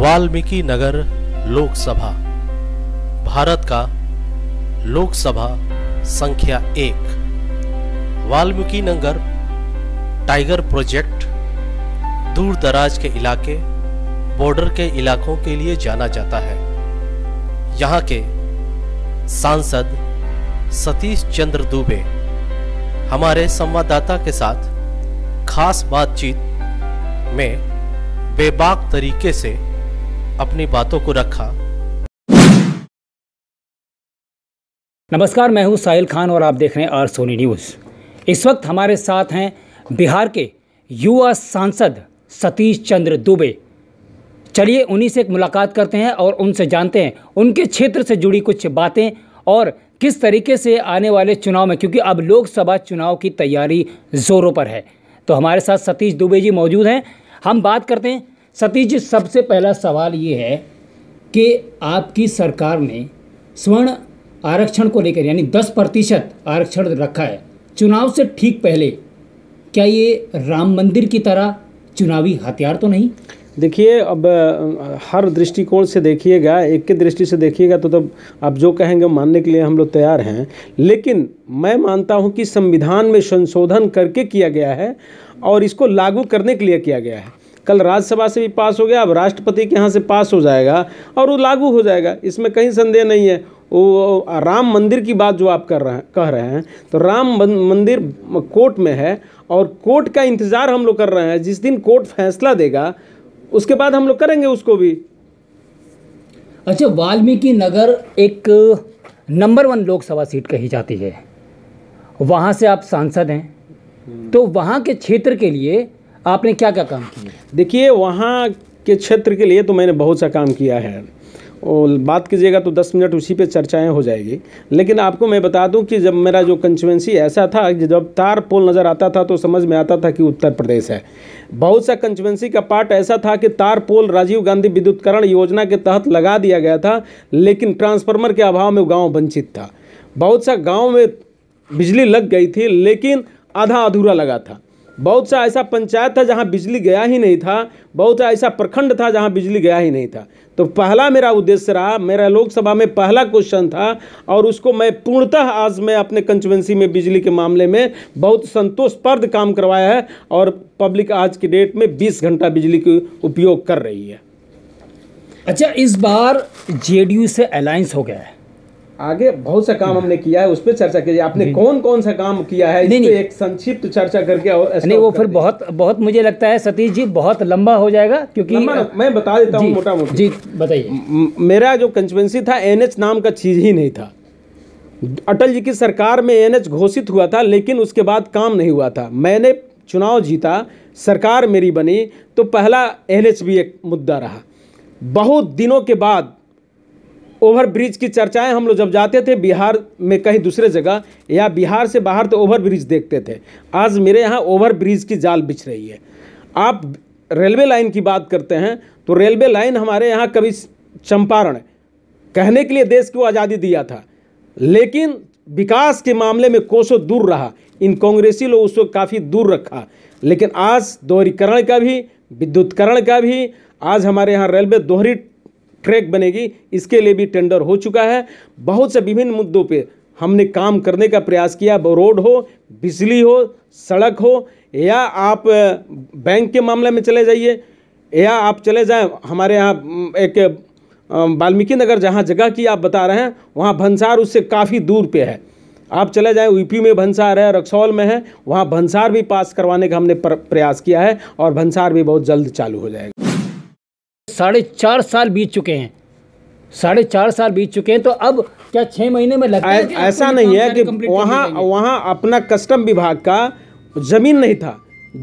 वाल्मीकि नगर लोकसभा भारत का लोकसभा संख्या एक वाल्मीकि नगर टाइगर प्रोजेक्ट दूर दराज के इलाके बॉर्डर के इलाकों के लिए जाना जाता है यहाँ के सांसद सतीश चंद्र दुबे हमारे संवाददाता के साथ खास बातचीत में बेबाक तरीके से अपनी बातों को रखा नमस्कार मैं हूं साहिल खान और आप देख रहे हैं आर सोनी न्यूज़ इस वक्त हमारे साथ हैं बिहार के युवा सांसद सतीश चंद्र दुबे चलिए उन्हीं से एक मुलाकात करते हैं और उनसे जानते हैं उनके क्षेत्र से जुड़ी कुछ बातें और किस तरीके से आने वाले चुनाव में क्योंकि अब लोकसभा चुनाव की तैयारी ज़ोरों पर है तो हमारे साथ सतीश दुबे जी मौजूद हैं हम बात करते हैं सतीश जी सबसे पहला सवाल ये है कि आपकी सरकार ने स्वर्ण आरक्षण को लेकर यानी 10 प्रतिशत आरक्षण रखा है चुनाव से ठीक पहले क्या ये राम मंदिर की तरह चुनावी हथियार तो नहीं देखिए अब हर दृष्टिकोण से देखिएगा एक के दृष्टि से देखिएगा तो तब तो आप जो कहेंगे मानने के लिए हम लोग तैयार हैं लेकिन मैं मानता हूं कि संविधान में संशोधन करके किया गया है और इसको लागू करने के लिए किया गया है कल राज्यसभा से भी पास हो गया अब राष्ट्रपति के यहाँ से पास हो जाएगा और वो लागू हो जाएगा इसमें कहीं संदेह नहीं है वो राम मंदिर की बात जो आप कर रहे हैं कह रहे हैं तो राम मंदिर कोर्ट में है और कोर्ट का इंतज़ार हम लोग कर रहे हैं जिस दिन कोर्ट फैसला देगा उसके बाद हम लोग करेंगे उसको भी अच्छा वाल्मीकि नगर एक नंबर वन लोकसभा सीट कही जाती है वहाँ से आप सांसद हैं तो वहाँ के क्षेत्र के लिए आपने क्या क्या काम किया देखिए वहाँ के क्षेत्र के लिए तो मैंने बहुत सा काम किया है और बात कीजिएगा तो 10 मिनट उसी पे चर्चाएं हो जाएगी लेकिन आपको मैं बता दूं कि जब मेरा जो कंस्टिट्यूंसी ऐसा था कि जब तार पोल नज़र आता था तो समझ में आता था कि उत्तर प्रदेश है बहुत सा कंस्टिट्यूंसी का पार्ट ऐसा था कि तार पोल राजीव गांधी विद्युतकरण योजना के तहत लगा दिया गया था लेकिन ट्रांसफार्मर के अभाव में गाँव वंचित था बहुत सा गाँव में बिजली लग गई थी लेकिन आधा अधूरा लगा था बहुत सा ऐसा पंचायत था जहाँ बिजली गया ही नहीं था बहुत सा ऐसा प्रखंड था जहाँ बिजली गया ही नहीं था तो पहला मेरा उद्देश्य रहा मेरा लोकसभा में पहला क्वेश्चन था और उसको मैं पूर्णतः आज मैं अपने कंस्टिट्युएंसी में बिजली के मामले में बहुत संतोषप्रद काम करवाया है और पब्लिक आज की डेट में 20 घंटा बिजली का उपयोग कर रही है अच्छा इस बार जेडीयू से अलायंस हो गया है आगे बहुत सा काम हमने किया है उस पर चर्चा की आपने कौन कौन सा काम किया है नहीं, नहीं। एक संक्षिप्त चर्चा करके और नहीं वो फिर बहुत बहुत मुझे लगता है सतीश जी बहुत लंबा हो जाएगा क्योंकि आ, मैं बता देता हूँ मोटा मोटा जी बताइए मेरा जो कंस्टिटेंसी था एनएच नाम का चीज़ ही नहीं था अटल जी की सरकार में एनएच घोषित हुआ था लेकिन उसके बाद काम नहीं हुआ था मैंने चुनाव जीता सरकार मेरी बनी तो पहला एनएच भी एक मुद्दा रहा बहुत दिनों के बाद ओवर ब्रिज की चर्चाएं हम लोग जब जाते थे बिहार में कहीं दूसरे जगह या बिहार से बाहर तो ओवर ब्रिज देखते थे आज मेरे यहाँ ओवर ब्रिज की जाल बिछ रही है आप रेलवे लाइन की बात करते हैं तो रेलवे लाइन हमारे यहाँ कभी चंपारण कहने के लिए देश को आज़ादी दिया था लेकिन विकास के मामले में कोसों दूर रहा इन कांग्रेसी लोग उसको काफ़ी दूर रखा लेकिन आज दोहरीकरण का भी विद्युतकरण का भी आज हमारे यहाँ रेलवे दोहरी ट्रैक बनेगी इसके लिए भी टेंडर हो चुका है बहुत से विभिन्न मुद्दों पे हमने काम करने का प्रयास किया रोड हो बिजली हो सड़क हो या आप बैंक के मामले में चले जाइए या आप चले जाएं हमारे यहाँ एक वाल्मीकि नगर जहाँ जगह की आप बता रहे हैं वहाँ भंसार उससे काफ़ी दूर पे है आप चले जाएं यूपी में भंसार है रक्सौल में है वहाँ भंसार भी पास करवाने का हमने प्रयास किया है और भंसार भी बहुत जल्द चालू हो जाएगा साढ़े चार साल बीत चुके हैं साढ़े चार साल बीत चुके हैं तो अब क्या छः महीने में लगता है ऐसा नहीं है कि वहाँ वहाँ अपना कस्टम विभाग का जमीन नहीं था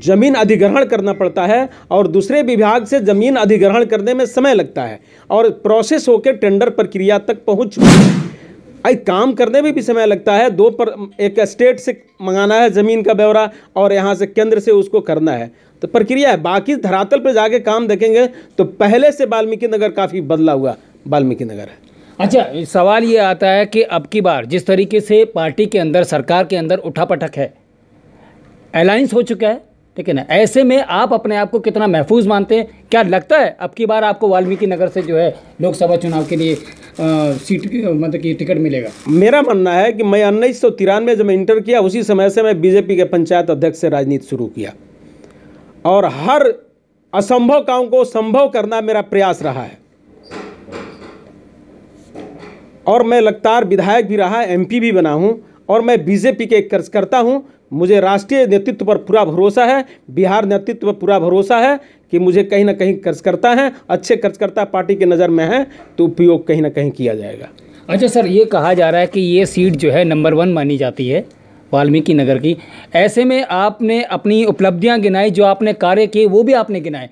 जमीन अधिग्रहण करना पड़ता है और दूसरे विभाग से जमीन अधिग्रहण करने में समय लगता है और प्रोसेस होकर टेंडर प्रक्रिया तक पहुँच आई काम करने में भी समय लगता है दो पर एक स्टेट से मंगाना है ज़मीन का ब्यौरा और यहाँ से केंद्र से उसको करना है तो प्रक्रिया है बाकी धरातल पर जाके काम देखेंगे तो पहले से वाल्मीकि नगर काफ़ी बदला हुआ वाल्मीकि नगर है अच्छा सवाल ये आता है कि अब की बार जिस तरीके से पार्टी के अंदर सरकार के अंदर उठापटक है अलायंस हो चुका है ठीक है ना ऐसे में आप अपने आप को कितना महफूज मानते हैं क्या लगता है अब की बार आपको वाल्मीकि नगर से जो है लोकसभा चुनाव के लिए आ, सीट मतलब कि टिकट मिलेगा मेरा मानना है कि मैं उन्नीस सौ तिरानवे जब मैं इंटर किया उसी समय से मैं बीजेपी के पंचायत अध्यक्ष से राजनीति शुरू किया और हर असंभव काम को संभव करना मेरा प्रयास रहा है और मैं लगातार विधायक भी रहा एमपी भी बना हूं और मैं बीजेपी के कर्जकर्ता हूं मुझे राष्ट्रीय नेतृत्व पर पूरा भरोसा है बिहार नेतृत्व पर पूरा भरोसा है कि मुझे कहीं ना कहीं कर्ज करता है अच्छे कर्जकर्ता पार्टी के नज़र में हैं तो उपयोग कहीं ना कहीं किया जाएगा अच्छा सर ये कहा जा रहा है कि ये सीट जो है नंबर वन मानी जाती है वाल्मीकि नगर की ऐसे में आपने अपनी उपलब्धियां गिनाई जो आपने कार्य किए वो भी आपने गिनाए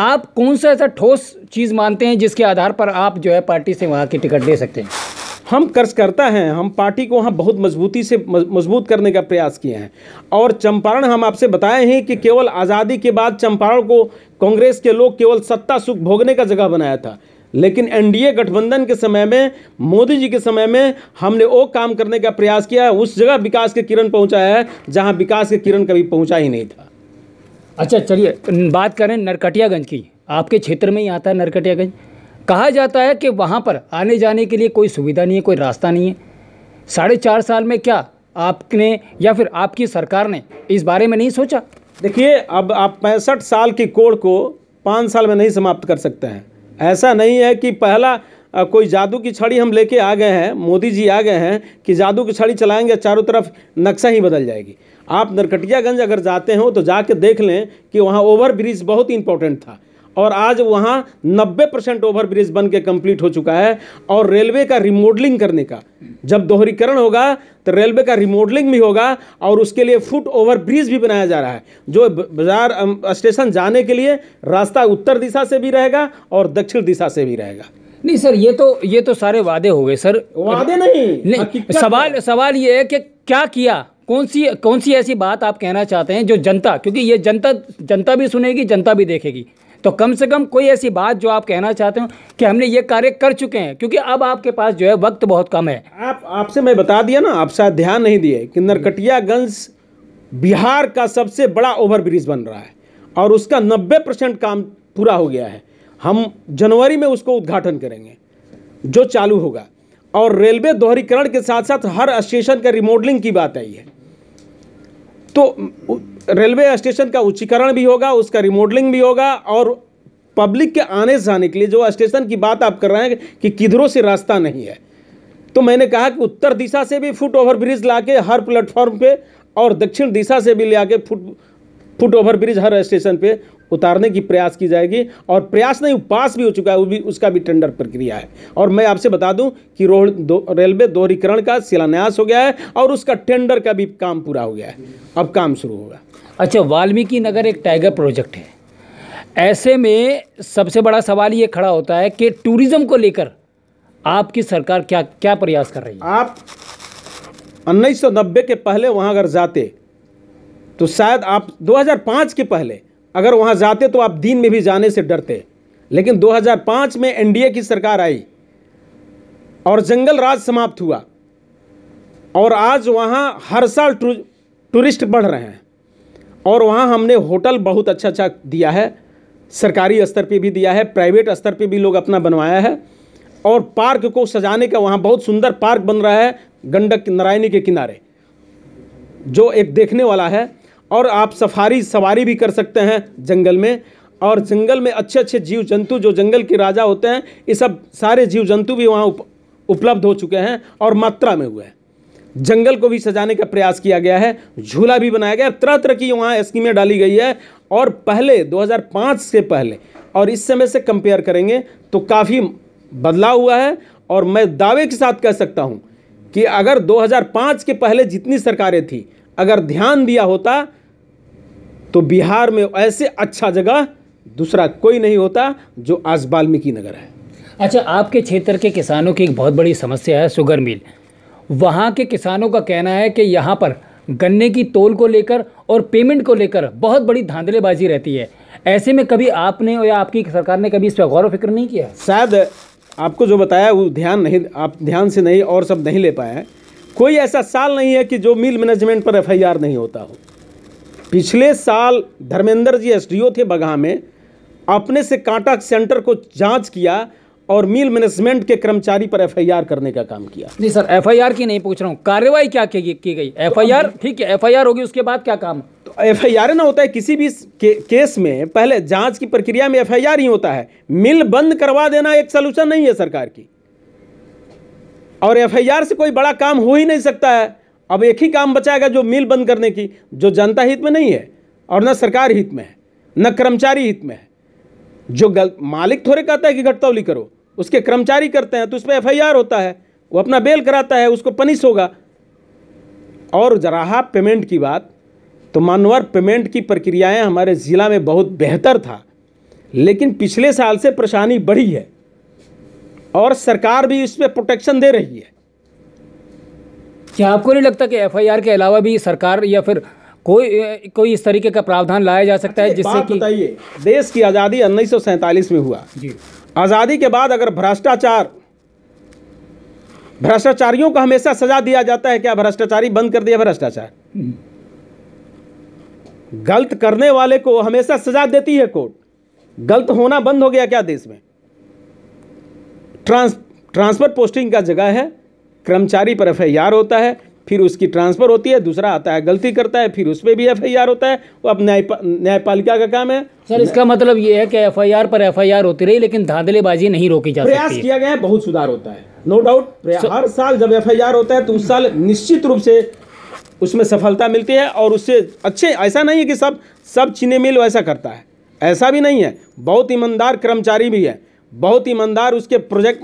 आप कौन सा ऐसा ठोस चीज़ मानते हैं जिसके आधार पर आप जो है पार्टी से वहाँ की टिकट दे सकते हैं हम कर्ज करता हैं हम पार्टी को वहाँ बहुत मजबूती से मजबूत करने का प्रयास किए हैं और चंपारण हम आपसे बताए हैं कि केवल आज़ादी के बाद चंपारण को कांग्रेस के लोग केवल सत्ता सुख भोगने का जगह बनाया था लेकिन एनडीए गठबंधन के समय में मोदी जी के समय में हमने वो काम करने का प्रयास किया है उस जगह विकास के किरण पहुंचाया है जहां विकास के किरण कभी पहुंचा ही नहीं था अच्छा चलिए बात करें नरकटियागंज की आपके क्षेत्र में ही आता है नरकटियागंज कहा जाता है कि वहाँ पर आने जाने के लिए कोई सुविधा नहीं है कोई रास्ता नहीं है साढ़े चार साल में क्या आपने या फिर आपकी सरकार ने इस बारे में नहीं सोचा देखिए अब आप पैंसठ साल की कोड़ को पाँच साल में नहीं समाप्त कर सकते हैं ऐसा नहीं है कि पहला कोई जादू की छड़ी हम लेके आ गए हैं मोदी जी आ गए हैं कि जादू की छड़ी चलाएंगे चारों तरफ नक्शा ही बदल जाएगी आप नरकटियागंज अगर जाते हो तो जाके देख लें कि वहाँ ओवर ब्रिज बहुत इंपॉर्टेंट था और आज वहाँ 90 परसेंट ओवर ब्रिज बन के कम्प्लीट हो चुका है और रेलवे का रिमोडलिंग करने का जब दोहरीकरण होगा तो रेलवे का रिमोडलिंग भी होगा और उसके लिए फुट ओवर ब्रिज भी बनाया जा रहा है जो बाजार स्टेशन जाने के लिए रास्ता उत्तर दिशा से भी रहेगा और दक्षिण दिशा से भी रहेगा नहीं सर ये तो ये तो सारे वादे हो गए सर वादे नहीं, नहीं सवाल सवाल ये है कि क्या किया कौन सी कौन सी ऐसी बात आप कहना चाहते हैं जो जनता क्योंकि ये जनता जनता भी सुनेगी जनता भी देखेगी तो कम से कम कोई ऐसी बात जो आप कहना चाहते हो कि हमने ये कार्य कर चुके हैं क्योंकि अब आपके पास जो है वक्त बहुत कम है आप आपसे मैं बता दिया ना आप शायद ध्यान नहीं दिए कि नरकटियागंज बिहार का सबसे बड़ा ओवरब्रिज बन रहा है और उसका नब्बे परसेंट काम पूरा हो गया है हम जनवरी में उसको उद्घाटन करेंगे जो चालू होगा और रेलवे दोहरीकरण के साथ साथ हर स्टेशन का रिमोडलिंग की बात आई है तो रेलवे स्टेशन का उच्चीकरण भी होगा उसका रिमोडलिंग भी होगा और पब्लिक के आने जाने के लिए जो स्टेशन की बात आप कर रहे हैं कि किधरों से रास्ता नहीं है तो मैंने कहा कि उत्तर दिशा से भी फुट ओवर ब्रिज ला के हर प्लेटफॉर्म पर और दक्षिण दिशा से भी ले फुट फुट ओवर ब्रिज हर स्टेशन पे उतारने की प्रयास की जाएगी और प्रयास नहीं पास भी हो चुका है वो भी उसका भी टेंडर प्रक्रिया है और मैं आपसे बता दूं कि रोड रेलवे दोहरीकरण का शिलान्यास हो गया है और उसका टेंडर का भी काम पूरा हो गया है अब काम शुरू होगा अच्छा वाल्मीकि नगर एक टाइगर प्रोजेक्ट है ऐसे में सबसे बड़ा सवाल ये खड़ा होता है कि टूरिज़्म को लेकर आपकी सरकार क्या क्या प्रयास कर रही है आप उन्नीस के पहले वहाँ अगर जाते तो शायद आप 2005 के पहले अगर वहाँ जाते तो आप दीन में भी जाने से डरते लेकिन 2005 में एनडीए की सरकार आई और जंगल राज समाप्त हुआ और आज वहाँ हर साल टू, टूरिस्ट बढ़ रहे हैं और वहाँ हमने होटल बहुत अच्छा अच्छा दिया है सरकारी स्तर पे भी दिया है प्राइवेट स्तर पे भी लोग अपना बनवाया है और पार्क को सजाने का वहाँ बहुत सुंदर पार्क बन रहा है गंडक नारायणी के किनारे जो एक देखने वाला है और आप सफारी सवारी भी कर सकते हैं जंगल में और जंगल में अच्छे अच्छे जीव जंतु जो जंगल के राजा होते हैं ये सब सारे जीव जंतु भी वहाँ उप, उपलब्ध हो चुके हैं और मात्रा में हुए हैं जंगल को भी सजाने का प्रयास किया गया है झूला भी बनाया गया है तरह तरह की वहाँ स्कीमें डाली गई है और पहले 2005 से पहले और इस समय से कंपेयर करेंगे तो काफ़ी बदलाव हुआ है और मैं दावे के साथ कह सकता हूँ कि अगर 2005 के पहले जितनी सरकारें थी अगर ध्यान दिया होता तो बिहार में ऐसे अच्छा जगह दूसरा कोई नहीं होता जो आज वाल्मीकि नगर है अच्छा आपके क्षेत्र के किसानों की एक बहुत बड़ी समस्या है शुगर मिल वहाँ के किसानों का कहना है कि यहाँ पर गन्ने की तोल को लेकर और पेमेंट को लेकर बहुत बड़ी धांधलेबाजी रहती है ऐसे में कभी आपने या आपकी सरकार ने कभी इस पर गौर फिक्र नहीं किया शायद आपको जो बताया वो ध्यान नहीं आप ध्यान से नहीं और सब नहीं ले पाए कोई ऐसा साल नहीं है कि जो मिल मैनेजमेंट पर एफ नहीं होता हो पिछले साल धर्मेंद्र जी एस थे बगहा में अपने से कांटा सेंटर को जांच किया और मिल मैनेजमेंट के कर्मचारी पर एफआईआर करने का काम किया जी सर एफआईआर की नहीं पूछ रहा हूँ कार्रवाई क्या की, गई तो एफआईआर ठीक है एफआईआर होगी उसके बाद क्या काम तो एफआईआर ना होता है किसी भी के, केस में पहले जांच की प्रक्रिया में एफआईआर ही होता है मिल बंद करवा देना एक सोल्यूशन नहीं है सरकार की और एफ से कोई बड़ा काम हो ही नहीं सकता है अब एक ही काम बचाएगा जो मिल बंद करने की जो जनता हित में नहीं है और न सरकार हित में है न कर्मचारी हित में है जो गल मालिक थोड़े कहता है कि घटतौली करो उसके कर्मचारी करते हैं तो उस पर एफ होता है वो अपना बेल कराता है उसको पनिश होगा और जराहा पेमेंट की बात तो मानवर पेमेंट की प्रक्रियाएं हमारे ज़िला में बहुत बेहतर था लेकिन पिछले साल से परेशानी बढ़ी है और सरकार भी इस पर प्रोटेक्शन दे रही है क्या आपको नहीं लगता कि एफआईआर के अलावा भी सरकार या फिर कोई कोई इस तरीके का प्रावधान लाया जा सकता है अच्छा, जिससे कि बताइए देश की आज़ादी उन्नीस में हुआ जी आज़ादी के बाद अगर भ्रष्टाचार भ्रष्टाचारियों को हमेशा सजा दिया जाता है क्या भ्रष्टाचारी बंद कर दिया भ्रष्टाचार हम्म। गलत करने वाले को हमेशा सजा देती है कोर्ट गलत होना बंद हो गया क्या देश में ट्रांस ट्रांसफर पोस्टिंग का जगह है कर्मचारी पर एफ होता है फिर उसकी ट्रांसफ़र होती है दूसरा आता है गलती करता है फिर उस पर भी एफ होता है वो अब न्यायपालिका का काम है सर इसका मतलब ये है कि एफ पर एफ होती रही लेकिन धांधलेबाजी नहीं रोकी जा प्रयास किया गया है बहुत सुधार होता है नो डाउट हर साल जब एफ होता है तो उस साल निश्चित रूप से उसमें सफलता मिलती है और उससे अच्छे ऐसा नहीं है कि सब सब चीनी मिल वैसा करता है ऐसा भी नहीं है बहुत ईमानदार कर्मचारी भी है बहुत ईमानदार उसके प्रोजेक्ट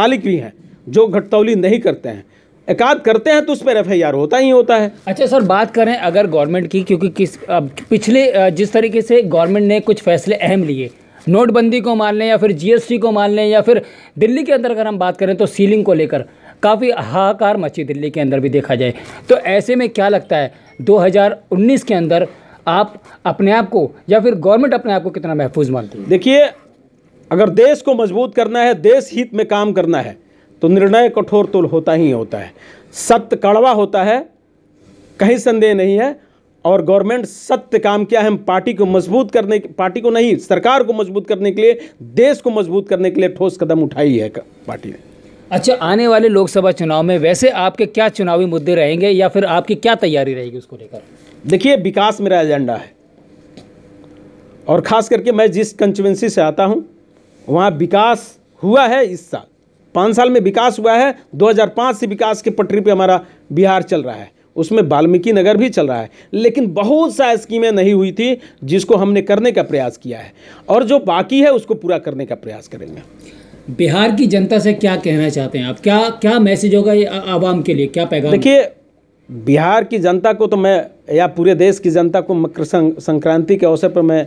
मालिक भी हैं जो घटतौली नहीं करते हैं एकाध करते हैं तो उस पर एफ होता ही होता है अच्छा सर बात करें अगर गवर्नमेंट की क्योंकि किस पिछले जिस तरीके से गवर्नमेंट ने कुछ फैसले अहम लिए नोटबंदी को मान लें या फिर जीएसटी को मान लें या फिर दिल्ली के अंदर अगर हम बात करें तो सीलिंग को लेकर काफ़ी हाहाकार मची दिल्ली के अंदर भी देखा जाए तो ऐसे में क्या लगता है 2019 के अंदर आप अपने आप को या फिर गवर्नमेंट अपने आप को कितना महफूज मानती है देखिए अगर देश को मजबूत करना है देश हित में काम करना है तो निर्णय कठोर तोल होता ही होता है सत्य कड़वा होता है कहीं संदेह नहीं है और गवर्नमेंट सत्य काम किया है हम पार्टी को मजबूत करने पार्टी को नहीं सरकार को मजबूत करने के लिए देश को मजबूत करने के लिए ठोस कदम उठाई है पार्टी ने अच्छा आने वाले लोकसभा चुनाव में वैसे आपके क्या चुनावी मुद्दे रहेंगे या फिर आपकी क्या तैयारी रहेगी उसको लेकर देखिए विकास मेरा एजेंडा है और ख़ास करके मैं जिस कंस्टिट्युएंसी से आता हूँ वहाँ विकास हुआ है इस साल पाँच साल में विकास हुआ है 2005 से विकास के पटरी पे हमारा बिहार चल रहा है उसमें वाल्मीकि नगर भी चल रहा है लेकिन बहुत सा स्कीमें नहीं हुई थी जिसको हमने करने का प्रयास किया है और जो बाकी है उसको पूरा करने का प्रयास करेंगे बिहार की जनता से क्या कहना चाहते हैं आप क्या क्या मैसेज होगा ये आवाम के लिए क्या पैगाम देखिए बिहार की जनता को तो मैं या पूरे देश की जनता को मकर संक्रांति के अवसर पर मैं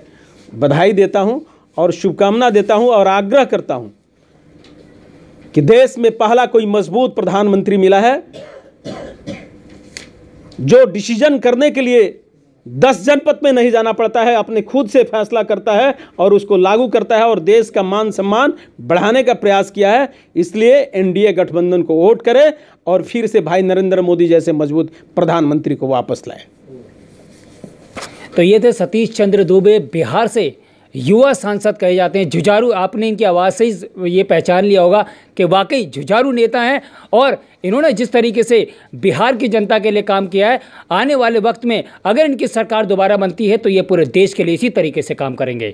बधाई देता हूँ और शुभकामना देता हूँ और आग्रह करता हूँ कि देश में पहला कोई मजबूत प्रधानमंत्री मिला है जो डिसीजन करने के लिए दस जनपद में नहीं जाना पड़ता है अपने खुद से फैसला करता है और उसको लागू करता है और देश का मान सम्मान बढ़ाने का प्रयास किया है इसलिए एनडीए गठबंधन को वोट करें और फिर से भाई नरेंद्र मोदी जैसे मजबूत प्रधानमंत्री को वापस लाए तो ये थे सतीश चंद्र दुबे बिहार से युवा सांसद कहे जाते हैं जुझारू आपने इनकी आवाज़ से ही ये पहचान लिया होगा कि वाकई जुझारू नेता हैं और इन्होंने जिस तरीके से बिहार की जनता के लिए काम किया है आने वाले वक्त में अगर इनकी सरकार दोबारा बनती है तो ये पूरे देश के लिए इसी तरीके से काम करेंगे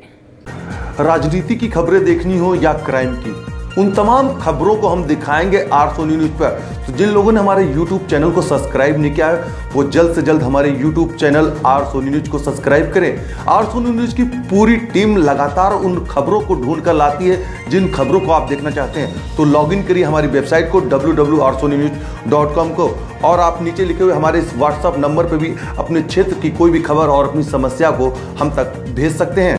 राजनीति की खबरें देखनी हो या क्राइम की उन तमाम खबरों को हम दिखाएंगे आर सोनी न्यूज पर तो जिन लोगों ने हमारे यूट्यूब चैनल को सब्सक्राइब नहीं किया है वो जल्द से जल्द हमारे YouTube channel R Soni news को सब्सक्राइब करें आर सोनी न्यूज की पूरी टीम लगातार उन खबरों को ढूंढ कर लाती है जिन खबरों को आप देखना चाहते हैं तो लॉग इन करिए हमारी वेबसाइट को डब्ल्यू को और आप नीचे लिखे हुए हमारे इस व्हाट्सएप नंबर पर भी अपने क्षेत्र की कोई भी खबर और अपनी समस्या को हम तक भेज सकते हैं